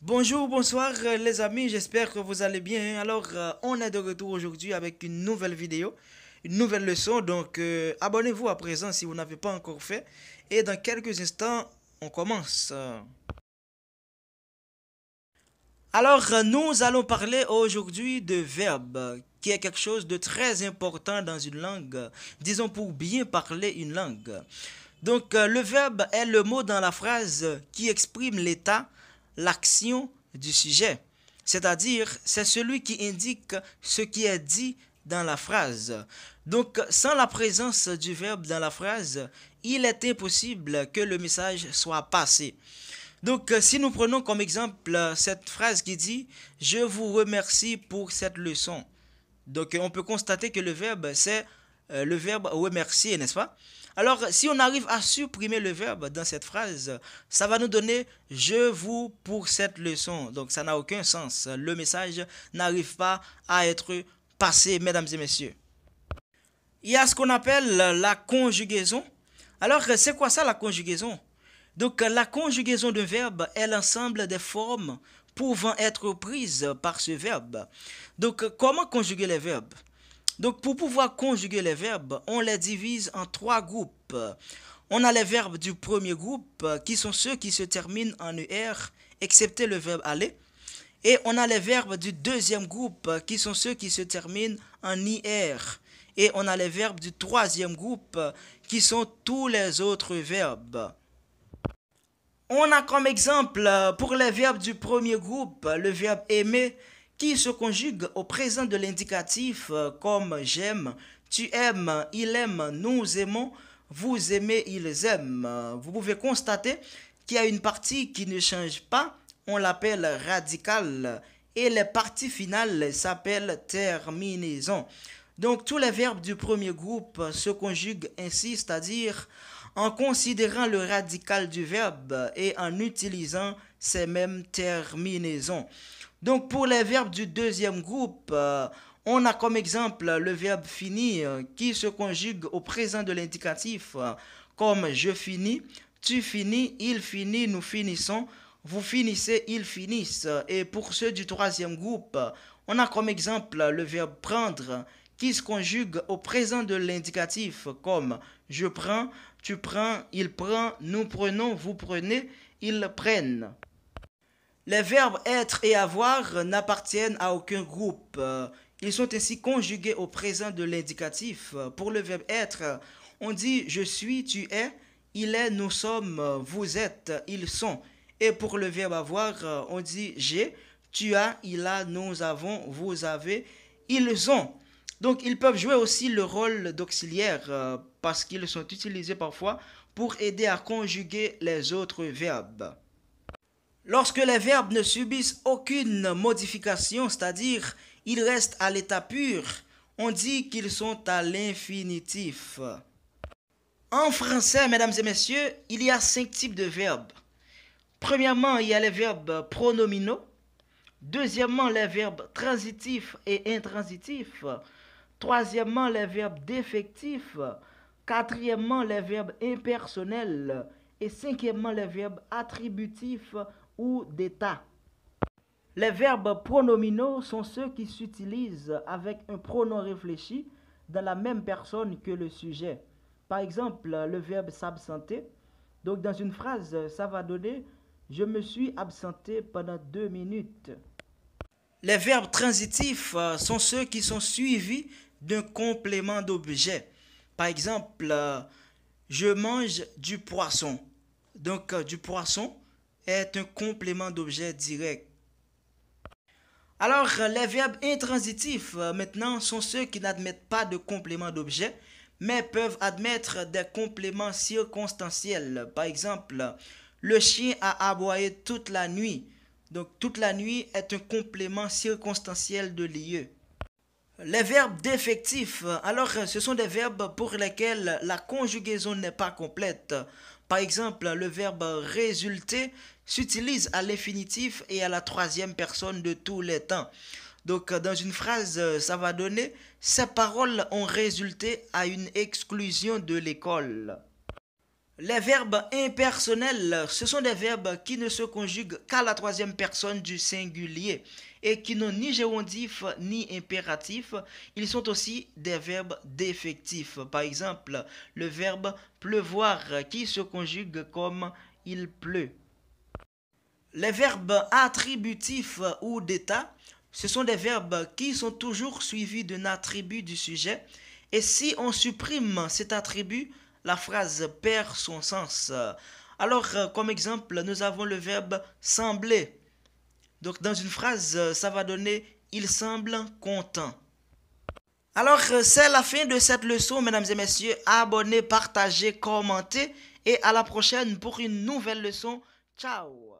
Bonjour, bonsoir euh, les amis, j'espère que vous allez bien. Alors, euh, on est de retour aujourd'hui avec une nouvelle vidéo, une nouvelle leçon. Donc, euh, abonnez-vous à présent si vous n'avez pas encore fait. Et dans quelques instants, on commence. Alors, nous allons parler aujourd'hui de verbes, qui est quelque chose de très important dans une langue, disons pour bien parler une langue. Donc, le verbe est le mot dans la phrase qui exprime l'état, l'action du sujet, c'est-à-dire c'est celui qui indique ce qui est dit dans la phrase. Donc sans la présence du verbe dans la phrase, il est impossible que le message soit passé. Donc, si nous prenons comme exemple cette phrase qui dit ⁇ Je vous remercie pour cette leçon ⁇ donc on peut constater que le verbe c'est euh, le verbe remercier, n'est-ce pas Alors, si on arrive à supprimer le verbe dans cette phrase, ça va nous donner je vous pour cette leçon. Donc, ça n'a aucun sens. Le message n'arrive pas à être passé, mesdames et messieurs. Il y a ce qu'on appelle la conjugaison. Alors, c'est quoi ça la conjugaison Donc, la conjugaison d'un verbe est l'ensemble des formes pouvant être prises par ce verbe. Donc, comment conjuguer les verbes donc pour pouvoir conjuguer les verbes, on les divise en trois groupes. On a les verbes du premier groupe euh, qui sont ceux qui se terminent en ER, excepté le verbe aller. Et on a les verbes du deuxième groupe qui sont ceux qui se terminent en IR. Et on a les verbes du troisième groupe qui sont tous les autres verbes. On a comme exemple euh, pour les verbes du premier groupe le verbe aimer qui se conjugue au présent de l'indicatif euh, comme j'aime, tu aimes, il aime, nous aimons, vous aimez, ils aiment. Vous pouvez constater qu'il y a une partie qui ne change pas, on l'appelle radical et la partie finale s'appelle « terminaison. Donc tous les verbes du premier groupe se conjuguent ainsi, c'est-à-dire en considérant le radical du verbe et en utilisant ces mêmes terminaisons. Donc pour les verbes du deuxième groupe, euh, on a comme exemple le verbe finir qui se conjugue au présent de l'indicatif euh, comme je finis, tu finis, il finit, nous finissons, vous finissez, ils finissent. Et pour ceux du troisième groupe, on a comme exemple le verbe prendre qui se conjugue au présent de l'indicatif comme je prends, tu prends, il prend, nous prenons, vous prenez, ils prennent. Les verbes être et avoir n'appartiennent à aucun groupe. Ils sont ainsi conjugués au présent de l'indicatif. Pour le verbe être, on dit je suis, tu es, il est, nous sommes, vous êtes, ils sont. Et pour le verbe avoir, on dit j'ai, tu as, il a, nous avons, vous avez, ils ont. Donc ils peuvent jouer aussi le rôle d'auxiliaire parce qu'ils sont utilisés parfois pour aider à conjuguer les autres verbes. Lorsque les verbes ne subissent aucune modification, c'est-à-dire ils restent à l'état pur, on dit qu'ils sont à l'infinitif. En français, mesdames et messieurs, il y a cinq types de verbes. Premièrement, il y a les verbes pronominaux. Deuxièmement, les verbes transitifs et intransitifs. Troisièmement, les verbes défectifs. Quatrièmement, les verbes impersonnels. Et cinquièmement, les verbes attributifs ou d'état. Les verbes pronominaux sont ceux qui s'utilisent avec un pronom réfléchi dans la même personne que le sujet. Par exemple, le verbe s'absenter. Donc dans une phrase, ça va donner je me suis absenté pendant deux minutes. Les verbes transitifs euh, sont ceux qui sont suivis d'un complément d'objet. Par exemple, euh, je mange du poisson. Donc euh, du poisson, est un complément d'objet direct. Alors, les verbes intransitifs, euh, maintenant, sont ceux qui n'admettent pas de complément d'objet, mais peuvent admettre des compléments circonstanciels. Par exemple, le chien a aboyé toute la nuit. Donc, toute la nuit est un complément circonstanciel de lieu. Les verbes défectifs, alors euh, ce sont des verbes pour lesquels la conjugaison n'est pas complète. Par exemple, le verbe résulter s'utilise à l'infinitif et à la troisième personne de tous les temps. Donc, euh, dans une phrase, euh, ça va donner Ces paroles ont résulté à une exclusion de l'école. Les verbes impersonnels, ce sont des verbes qui ne se conjuguent qu'à la troisième personne du singulier et qui n'ont ni gérondif ni impératif. Ils sont aussi des verbes défectifs. Par exemple, le verbe pleuvoir qui se conjugue comme il pleut. Les verbes attributifs ou d'état, ce sont des verbes qui sont toujours suivis d'un attribut du sujet. Et si on supprime cet attribut, la phrase perd son sens. Alors, euh, comme exemple, nous avons le verbe sembler. Donc, dans une phrase, euh, ça va donner il semble content. Alors, euh, c'est la fin de cette leçon, mesdames et messieurs. Abonnez, partagez, commentez et à la prochaine pour une nouvelle leçon. Ciao